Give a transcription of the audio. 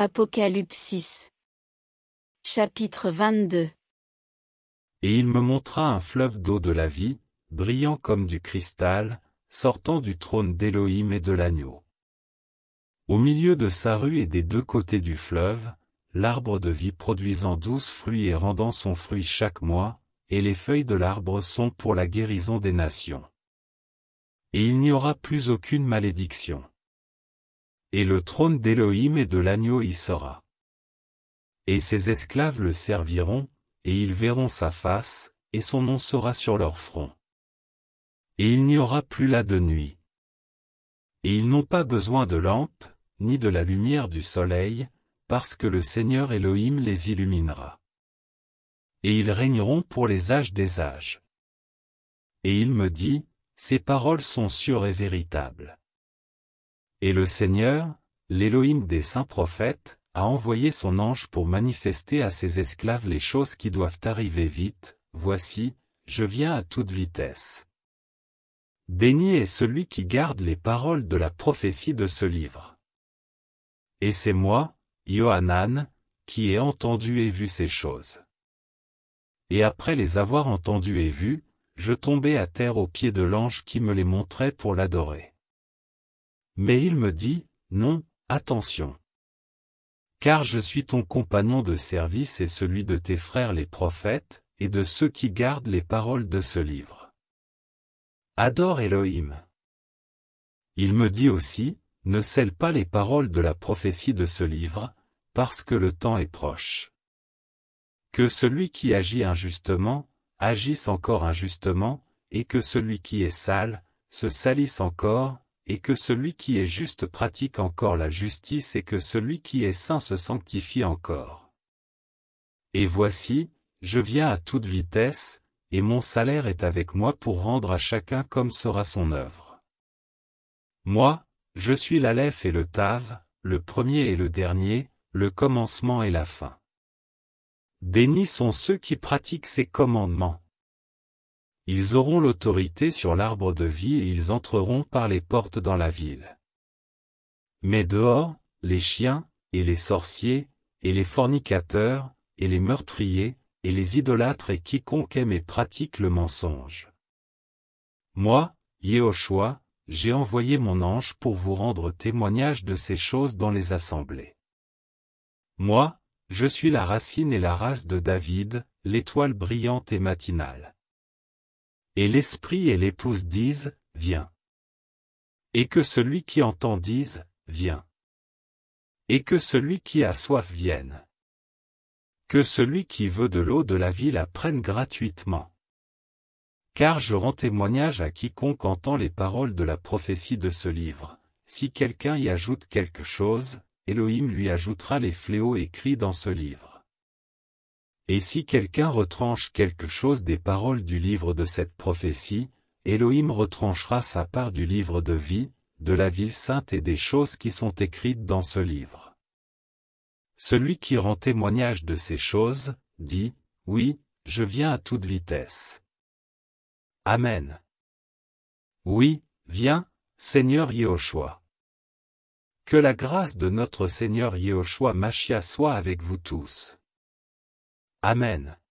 Apocalypse 6 Chapitre 22 Et il me montra un fleuve d'eau de la vie, brillant comme du cristal, sortant du trône d'Élohim et de l'agneau. Au milieu de sa rue et des deux côtés du fleuve, l'arbre de vie produisant douze fruits et rendant son fruit chaque mois, et les feuilles de l'arbre sont pour la guérison des nations. Et il n'y aura plus aucune malédiction et le trône d'Élohim et de l'agneau y sera. Et ses esclaves le serviront, et ils verront sa face, et son nom sera sur leur front. Et il n'y aura plus là de nuit. Et ils n'ont pas besoin de lampe, ni de la lumière du soleil, parce que le Seigneur Élohim les illuminera. Et ils régneront pour les âges des âges. Et il me dit, Ces paroles sont sûres et véritables. Et le Seigneur, l'Élohim des saints prophètes, a envoyé son ange pour manifester à ses esclaves les choses qui doivent arriver vite, voici, je viens à toute vitesse. Béni est celui qui garde les paroles de la prophétie de ce livre. Et c'est moi, Yohanan, qui ai entendu et vu ces choses. Et après les avoir entendues et vues, je tombai à terre aux pieds de l'ange qui me les montrait pour l'adorer. Mais il me dit, non, attention. Car je suis ton compagnon de service et celui de tes frères les prophètes, et de ceux qui gardent les paroles de ce livre. Adore Elohim. Il me dit aussi, ne scelle pas les paroles de la prophétie de ce livre, parce que le temps est proche. Que celui qui agit injustement, agisse encore injustement, et que celui qui est sale, se salisse encore, et que celui qui est juste pratique encore la justice et que celui qui est saint se sanctifie encore. Et voici, je viens à toute vitesse, et mon salaire est avec moi pour rendre à chacun comme sera son œuvre. Moi, je suis l'Aleph et le Tav, le premier et le dernier, le commencement et la fin. Bénis sont ceux qui pratiquent ces commandements. Ils auront l'autorité sur l'arbre de vie et ils entreront par les portes dans la ville. Mais dehors, les chiens, et les sorciers, et les fornicateurs, et les meurtriers, et les idolâtres et quiconque aime et pratique le mensonge. Moi, Yehoshua, j'ai envoyé mon ange pour vous rendre témoignage de ces choses dans les assemblées. Moi, je suis la racine et la race de David, l'étoile brillante et matinale. Et l'esprit et l'épouse disent, viens. Et que celui qui entend dise, viens. Et que celui qui a soif vienne. Que celui qui veut de l'eau de la vie la prenne gratuitement. Car je rends témoignage à quiconque entend les paroles de la prophétie de ce livre. Si quelqu'un y ajoute quelque chose, Elohim lui ajoutera les fléaux écrits dans ce livre. Et si quelqu'un retranche quelque chose des paroles du livre de cette prophétie, Elohim retranchera sa part du livre de vie, de la ville sainte et des choses qui sont écrites dans ce livre. Celui qui rend témoignage de ces choses, dit, Oui, je viens à toute vitesse. Amen. Oui, viens, Seigneur Yehoshua. Que la grâce de notre Seigneur Yehoshua Machia soit avec vous tous. Amen.